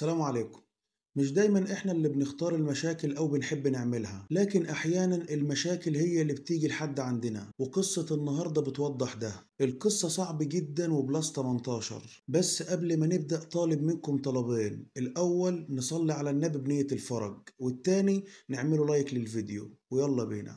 السلام عليكم مش دايما احنا اللي بنختار المشاكل او بنحب نعملها لكن احيانا المشاكل هي اللي بتيجي لحد عندنا وقصة النهاردة بتوضح ده القصة صعب جدا وبلاس 18 بس قبل ما نبدأ طالب منكم طلبين الاول نصلي على النبي بنية الفرج والتاني نعمله لايك للفيديو ويلا بينا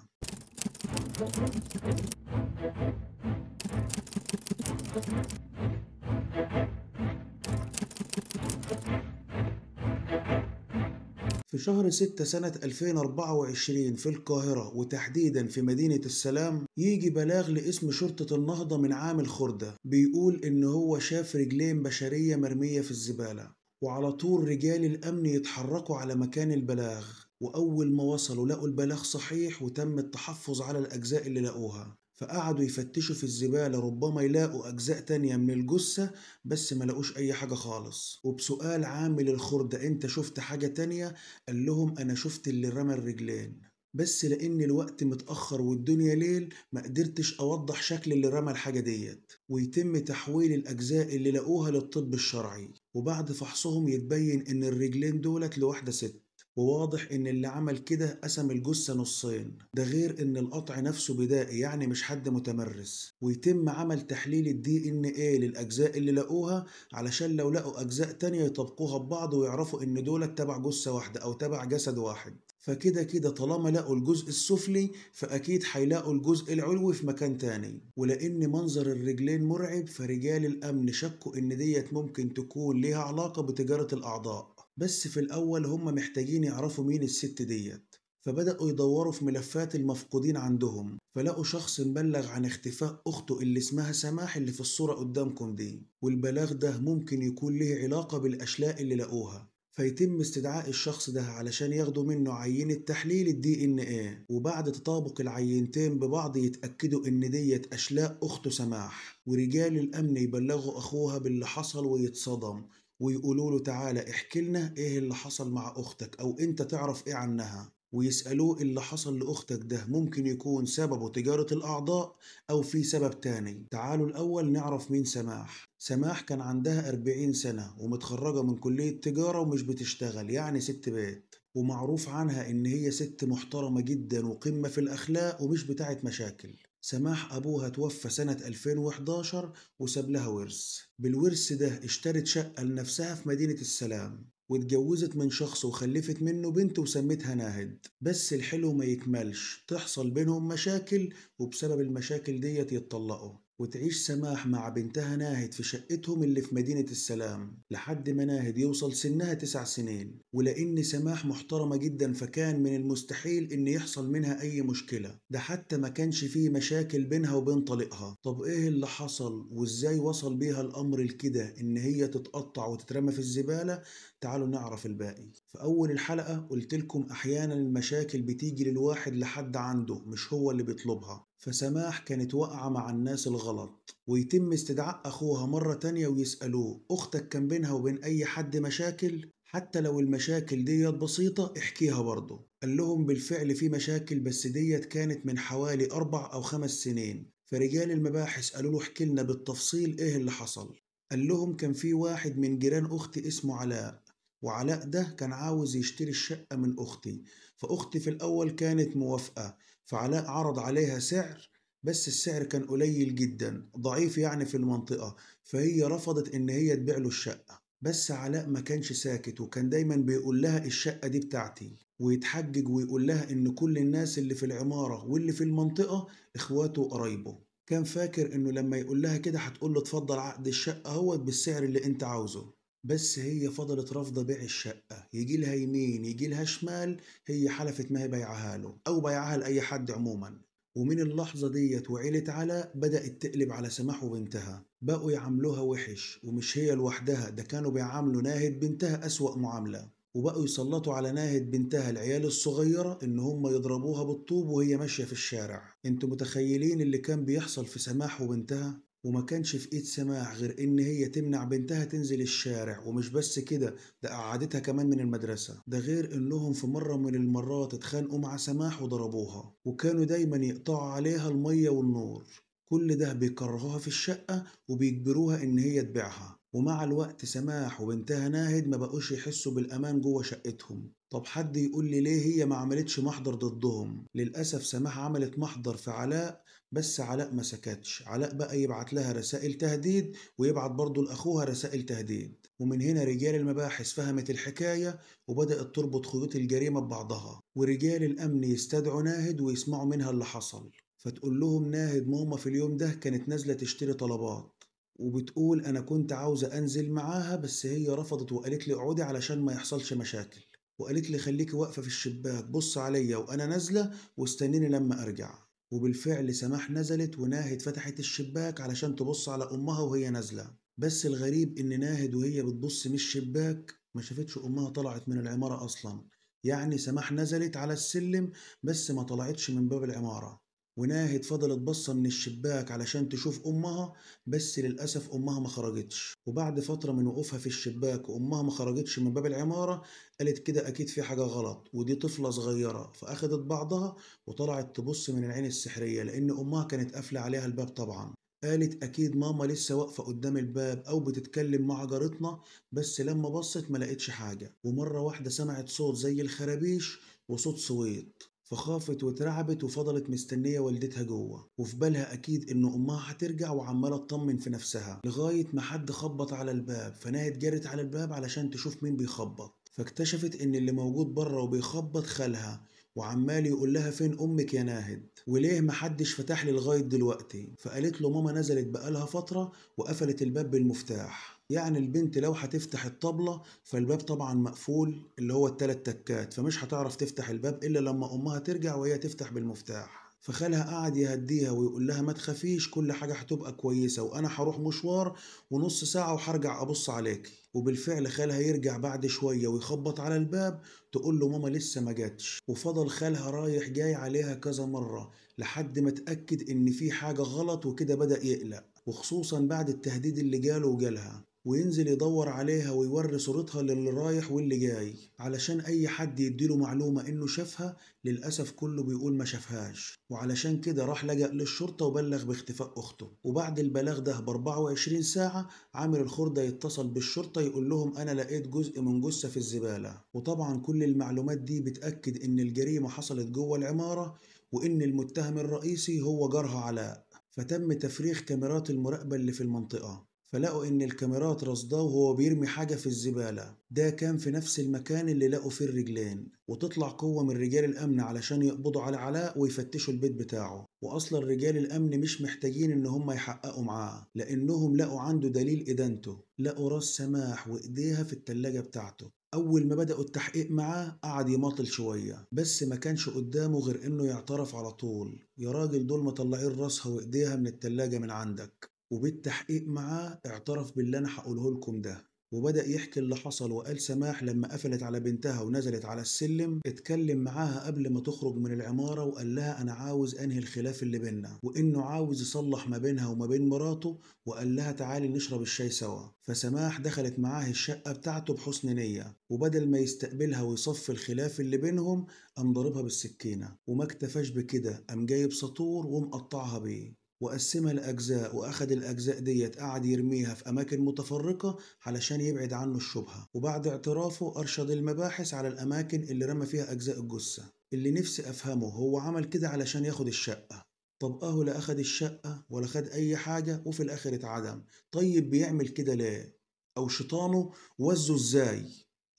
شهر 6 سنة 2024 في القاهرة وتحديدا في مدينة السلام يجي بلاغ لاسم شرطة النهضة من عامل خردة بيقول إن هو شاف رجلين بشرية مرمية في الزبالة وعلى طول رجال الأمن يتحركوا على مكان البلاغ وأول ما وصلوا لقوا البلاغ صحيح وتم التحفظ على الأجزاء اللي لقوها فقعدوا يفتشوا في الزبالة ربما يلاقوا أجزاء تانية من الجثة بس ما لقوش أي حاجة خالص وبسؤال عامل الخردة أنت شفت حاجة تانية قال لهم أنا شفت اللي رمى الرجلين بس لأن الوقت متأخر والدنيا ليل ما قدرتش أوضح شكل اللي رمى الحاجة ديت ويتم تحويل الأجزاء اللي لقوها للطب الشرعي وبعد فحصهم يتبين إن الرجلين دولت لواحدة ست وواضح ان اللي عمل كده قسم الجثة نصين ده غير ان القطع نفسه بدائي يعني مش حد متمرس ويتم عمل تحليل الدي ان ايه للاجزاء اللي لقوها علشان لو لقوا اجزاء تانية يطبقوها ببعض ويعرفوا ان دولت تبع جثة واحدة او تبع جسد واحد فكده كده طالما لقوا الجزء السفلي فأكيد هيلاقوا الجزء العلوي في مكان تاني ولأن منظر الرجلين مرعب فرجال الأمن شكوا إن ديت ممكن تكون ليها علاقة بتجارة الأعضاء بس في الأول هم محتاجين يعرفوا مين الست ديت فبدأوا يدوروا في ملفات المفقودين عندهم فلقوا شخص مبلغ عن اختفاء أخته اللي اسمها سماح اللي في الصورة قدامكم دي والبلاغ ده ممكن يكون له علاقة بالأشلاء اللي لقوها فيتم استدعاء الشخص ده علشان ياخدوا منه عينة تحليل الدي ان ايه وبعد تطابق العينتين ببعض يتأكدوا ان ديت أشلاء أخته سماح ورجال الأمن يبلغوا أخوها باللي حصل ويتصدم ويقولوا له تعالى احكي لنا ايه اللي حصل مع اختك او انت تعرف ايه عنها ويسألوه اللي حصل لأختك ده ممكن يكون سببه تجارة الأعضاء أو في سبب تاني تعالوا الأول نعرف مين سماح سماح كان عندها 40 سنة ومتخرجة من كلية تجارة ومش بتشتغل يعني ست بيت ومعروف عنها إن هي ست محترمة جدا وقمة في الأخلاق ومش بتاعت مشاكل سماح أبوها توفى سنة 2011 وساب لها ورث بالورث ده اشترت شقة لنفسها في مدينة السلام واتجوزت من شخص وخلفت منه بنت وسمتها ناهد بس الحلو ما يكملش تحصل بينهم مشاكل وبسبب المشاكل ديت يتطلقوا وتعيش سماح مع بنتها ناهد في شقتهم اللي في مدينة السلام لحد ما ناهد يوصل سنها تسع سنين ولأن سماح محترمة جدا فكان من المستحيل إن يحصل منها أي مشكلة ده حتى ما كانش فيه مشاكل بينها وبين طليقها طب إيه اللي حصل وإزاي وصل بيها الأمر لكده إن هي تتقطع وتترمى في الزبالة تعالوا نعرف الباقي في أول الحلقة قلت لكم أحيانا المشاكل بتيجي للواحد لحد عنده مش هو اللي بيطلبها فسماح كانت واقعة مع الناس الغلط ويتم استدعاء أخوها مرة تانية ويسألوه أختك كان بينها وبين أي حد مشاكل؟ حتى لو المشاكل ديت بسيطة احكيها برضه قال لهم بالفعل في مشاكل بس ديت كانت من حوالي أربع أو خمس سنين فرجال المباحث قالوا له احكي لنا بالتفصيل ايه اللي حصل قال لهم كان في واحد من جيران أختي اسمه علاء وعلاء ده كان عاوز يشتري الشقة من أختي فأختي في الأول كانت موافقة فعلاء عرض عليها سعر بس السعر كان قليل جدا ضعيف يعني في المنطقة فهي رفضت إن هي تبيع له الشقة بس علاء ما كانش ساكت وكان دايما بيقول لها الشقة دي بتاعتي ويتحجج ويقول لها إن كل الناس اللي في العمارة واللي في المنطقة إخواته وقرايبه كان فاكر إنه لما يقول لها كده هتقول له اتفضل عقد الشقة اهوت بالسعر اللي أنت عاوزه بس هي فضلت رافضة بيع الشقة يجي لها يمين يجي لها شمال هي حلفت ما هي بايعها له أو بايعها لأي حد عموما ومن اللحظة ديت وعيلة علاء بدأت تقلب على سماح وبنتها بقوا يعاملوها وحش ومش هي لوحدها ده كانوا بيعاملوا ناهد بنتها أسوأ معاملة وبقوا يسلطوا على ناهد بنتها العيال الصغيرة إن هم يضربوها بالطوب وهي ماشية في الشارع انتوا متخيلين اللي كان بيحصل في سماح وبنتها؟ وما كانش في ايد سماح غير ان هي تمنع بنتها تنزل الشارع ومش بس كده ده قعدتها كمان من المدرسه ده غير انهم في مره من المرات اتخانقوا مع سماح وضربوها وكانوا دايما يقطعوا عليها الميه والنور كل ده بيكرهوها في الشقه وبيجبروها ان هي تبيعها ومع الوقت سماح وبنتها ناهد ما بقوش يحسوا بالأمان جوه شقتهم طب حد يقول لي ليه هي ما عملتش محضر ضدهم للأسف سماح عملت محضر في علاء بس علاء ما سكتش علاء بقى يبعت لها رسائل تهديد ويبعت برضه لاخوها رسائل تهديد ومن هنا رجال المباحث فهمت الحكايه وبدات تربط خيوط الجريمه ببعضها ورجال الامن يستدعوا ناهد ويسمعوا منها اللي حصل فتقول لهم ناهد ماما في اليوم ده كانت نازله تشتري طلبات وبتقول انا كنت عاوزه انزل معاها بس هي رفضت وقالت لي اقعدي علشان ما يحصلش مشاكل وقالت لي خليكي واقفه في الشباك بص عليا وانا نازله واستنيني لما ارجع وبالفعل سماح نزلت وناهد فتحت الشباك علشان تبص على أمها وهي نازلة بس الغريب إن ناهد وهي بتبص من الشباك ما شافتش أمها طلعت من العمارة أصلا يعني سماح نزلت على السلم بس ما طلعتش من باب العمارة وناهد فضلت بصة من الشباك علشان تشوف أمها بس للأسف أمها ما خرجتش وبعد فترة من وقوفها في الشباك وأمها ما خرجتش من باب العمارة قالت كده أكيد في حاجة غلط ودي طفلة صغيرة فأخدت بعضها وطلعت تبص من العين السحرية لأن أمها كانت قافلة عليها الباب طبعا قالت أكيد ماما لسه واقفة قدام الباب أو بتتكلم مع جارتنا بس لما بصت ما لقيتش حاجة ومرة واحدة سمعت صوت زي الخرابيش وصوت صويت فخافت واترعبت وفضلت مستنية والدتها جوه وفي بالها أكيد إن أمها هترجع وعمالة تطمن في نفسها لغاية ما حد خبط على الباب فنهت جرت على الباب علشان تشوف مين بيخبط فاكتشفت إن اللي موجود بره وبيخبط خالها وعمال يقول لها فين امك يا ناهد وليه محدش فتح لي لغايه دلوقتي فقالت له ماما نزلت بقالها فتره وقفلت الباب بالمفتاح يعني البنت لو هتفتح الطبلة فالباب طبعا مقفول اللي هو التلات تكات فمش هتعرف تفتح الباب إلا لما أمها ترجع وهي تفتح بالمفتاح فخالها قعد يهديها ويقول لها ما تخافيش كل حاجة هتبقى كويسة وأنا هروح مشوار ونص ساعة وهرجع أبص عليكي وبالفعل خالها يرجع بعد شوية ويخبط على الباب تقول له ماما لسه ما جاتش وفضل خالها رايح جاي عليها كذا مرة لحد ما اتأكد إن في حاجة غلط وكده بدأ يقلق وخصوصا بعد التهديد اللي جاله وجالها وينزل يدور عليها ويوري صورتها للي رايح واللي جاي علشان اي حد يديله معلومة انه شافها للأسف كله بيقول ما شافهاش وعلشان كده راح لجأ للشرطة وبلغ باختفاء أخته وبعد البلاغ ده ب 24 ساعة عامل الخردة يتصل بالشرطة يقول لهم أنا لقيت جزء من جثة في الزبالة وطبعا كل المعلومات دي بتأكد إن الجريمة حصلت جوه العمارة وإن المتهم الرئيسي هو جارها علاء فتم تفريغ كاميرات المراقبة اللي في المنطقة فلقوا ان الكاميرات رصداه وهو بيرمي حاجه في الزباله ده كان في نفس المكان اللي لقوا فيه الرجلين وتطلع قوه من رجال الامن علشان يقبضوا على علاء ويفتشوا البيت بتاعه واصلا رجال الامن مش محتاجين ان هم يحققوا معاه لانهم لقوا عنده دليل ادانته لقوا راس سماح وايديها في التلاجة بتاعته أول ما بدأوا التحقيق معاه قعد يماطل شوية بس ما كانش قدامه غير إنه يعترف على طول يا راجل دول مطلعين راسها وإيديها من التلاجة من عندك وبالتحقيق معاه اعترف باللي انا هقوله لكم ده وبدأ يحكي اللي حصل وقال سماح لما قفلت على بنتها ونزلت على السلم اتكلم معاها قبل ما تخرج من العمارة وقال لها أنا عاوز أنهي الخلاف اللي بينا وإنه عاوز يصلح ما بينها وما بين مراته وقال لها تعالي نشرب الشاي سوا فسماح دخلت معاه الشقة بتاعته بحسن نية وبدل ما يستقبلها ويصفي الخلاف اللي بينهم قام ضربها بالسكينة وما اكتفاش بكده قام جايب سطور ومقطعها بيه وقسمها لأجزاء وأخد الأجزاء ديت قعد يرميها في أماكن متفرقة علشان يبعد عنه الشبهة وبعد اعترافه أرشد المباحث على الأماكن اللي رمى فيها أجزاء الجثة اللي نفسي أفهمه هو عمل كده علشان ياخد الشقة طب أهو لا أخد الشقة ولا خد أي حاجة وفي الآخر اتعدم طيب بيعمل كده ليه؟ أو شيطانه وزه إزاي؟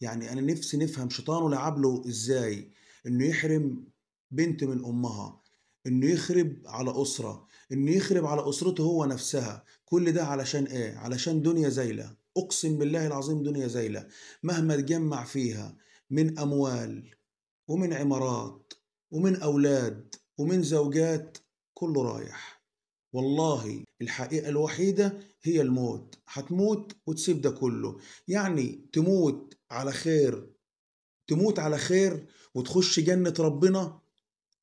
يعني أنا نفسي نفهم شيطانه لعب له إزاي؟ إنه يحرم بنت من أمها انه يخرب على اسره انه يخرب على اسرته هو نفسها كل ده علشان ايه علشان دنيا زايله اقسم بالله العظيم دنيا زايله مهما تجمع فيها من اموال ومن عمارات ومن اولاد ومن زوجات كله رايح والله الحقيقه الوحيده هي الموت هتموت وتسيب ده كله يعني تموت على خير تموت على خير وتخش جنه ربنا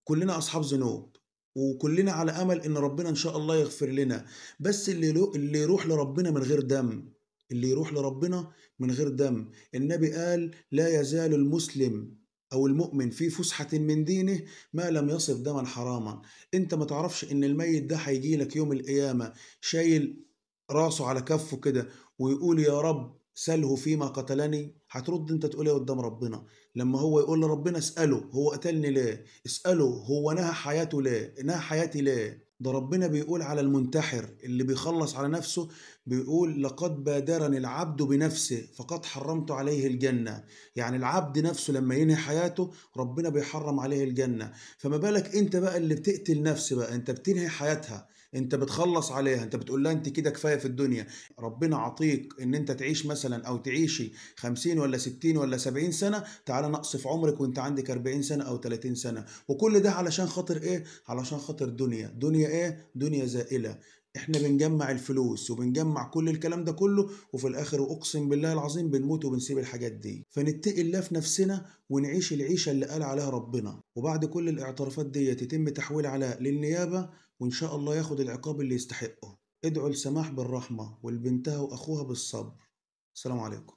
كلنا اصحاب ذنوب وكلنا على امل ان ربنا ان شاء الله يغفر لنا بس اللي لو اللي يروح لربنا من غير دم اللي يروح لربنا من غير دم النبي قال لا يزال المسلم او المؤمن في فسحه من دينه ما لم يصف دما حراما انت ما تعرفش ان الميت ده هيجي لك يوم القيامه شايل راسه على كفه كده ويقول يا رب سله فيما قتلني هترد انت تقول ايه قدام ربنا لما هو يقول لربنا اساله هو قتلني ليه اساله هو نهى حياته ليه نهى حياتي ليه ده ربنا بيقول على المنتحر اللي بيخلص على نفسه بيقول لقد بادرني العبد بنفسه فقد حرمت عليه الجنة يعني العبد نفسه لما ينهي حياته ربنا بيحرم عليه الجنة فما بالك انت بقى اللي بتقتل نفسه بقى انت بتنهي حياتها انت بتخلص عليها انت بتقول لها انت كده كفايه في الدنيا ربنا عطيك ان انت تعيش مثلا او تعيشي 50 ولا 60 ولا 70 سنه تعالى نقصف عمرك وانت عندك 40 سنه او 30 سنه وكل ده علشان خاطر ايه علشان خاطر دنيا دنيا ايه دنيا زائله احنا بنجمع الفلوس وبنجمع كل الكلام ده كله وفي الاخر واقسم بالله العظيم بنموت وبنسيب الحاجات دي فنتقي الله في نفسنا ونعيش العيشه اللي قال عليها ربنا وبعد كل الاعترافات دي يتم تحويل على للنيابه وإن شاء الله ياخد العقاب اللي يستحقه ادعوا لسماح بالرحمة والبنتها وأخوها بالصبر السلام عليكم